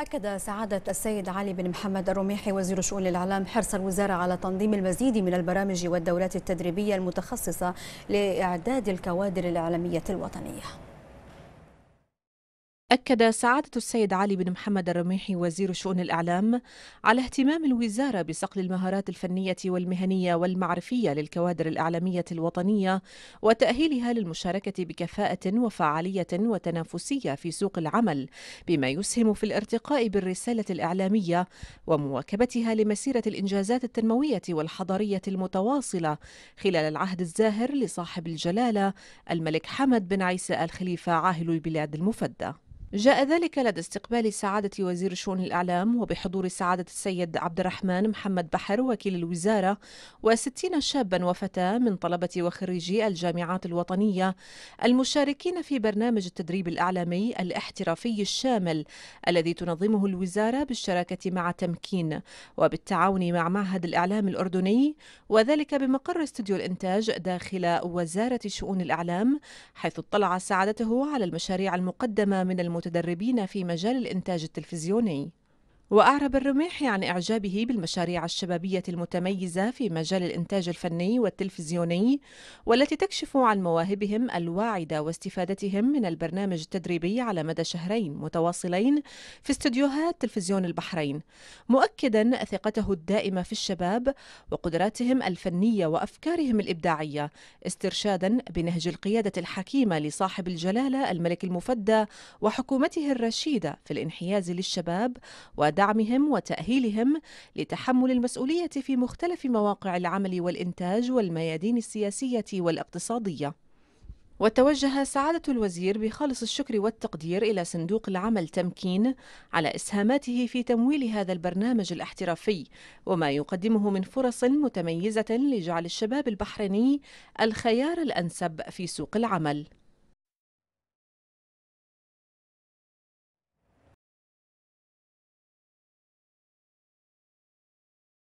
أكد سعادة السيد علي بن محمد الرميحي وزير شؤون الإعلام حرص الوزارة على تنظيم المزيد من البرامج والدورات التدريبية المتخصصة لإعداد الكوادر الإعلامية الوطنية أكد سعادة السيد علي بن محمد الرميحي وزير شؤون الإعلام على اهتمام الوزارة بصقل المهارات الفنية والمهنية والمعرفية للكوادر الإعلامية الوطنية وتأهيلها للمشاركة بكفاءة وفعالية وتنافسية في سوق العمل بما يسهم في الارتقاء بالرسالة الإعلامية ومواكبتها لمسيرة الإنجازات التنموية والحضارية المتواصلة خلال العهد الزاهر لصاحب الجلالة الملك حمد بن عيسى الخليفة عاهل البلاد المفدى جاء ذلك لدى استقبال سعادة وزير شؤون الإعلام وبحضور سعادة السيد عبد الرحمن محمد بحر وكيل الوزارة وستين شابا وفتاة من طلبة وخريجي الجامعات الوطنية المشاركين في برنامج التدريب الإعلامي الاحترافي الشامل الذي تنظمه الوزارة بالشراكة مع تمكين وبالتعاون مع معهد الإعلام الأردني وذلك بمقر استوديو الإنتاج داخل وزارة شؤون الإعلام حيث اطلع سعادته على المشاريع المقدمة من الم المتدربين في مجال الإنتاج التلفزيوني وأعرب الرميح عن إعجابه بالمشاريع الشبابية المتميزة في مجال الإنتاج الفني والتلفزيوني والتي تكشف عن مواهبهم الواعدة واستفادتهم من البرنامج التدريبي على مدى شهرين متواصلين في استديوهات تلفزيون البحرين مؤكدا ثقته الدائمة في الشباب وقدراتهم الفنية وأفكارهم الإبداعية استرشادا بنهج القيادة الحكيمة لصاحب الجلالة الملك المفدى وحكومته الرشيدة في الانحياز للشباب و دعمهم وتأهيلهم لتحمل المسؤولية في مختلف مواقع العمل والإنتاج والميادين السياسية والاقتصادية. وتوجه سعادة الوزير بخالص الشكر والتقدير إلى صندوق العمل تمكين على إسهاماته في تمويل هذا البرنامج الاحترافي وما يقدمه من فرص متميزة لجعل الشباب البحريني الخيار الأنسب في سوق العمل.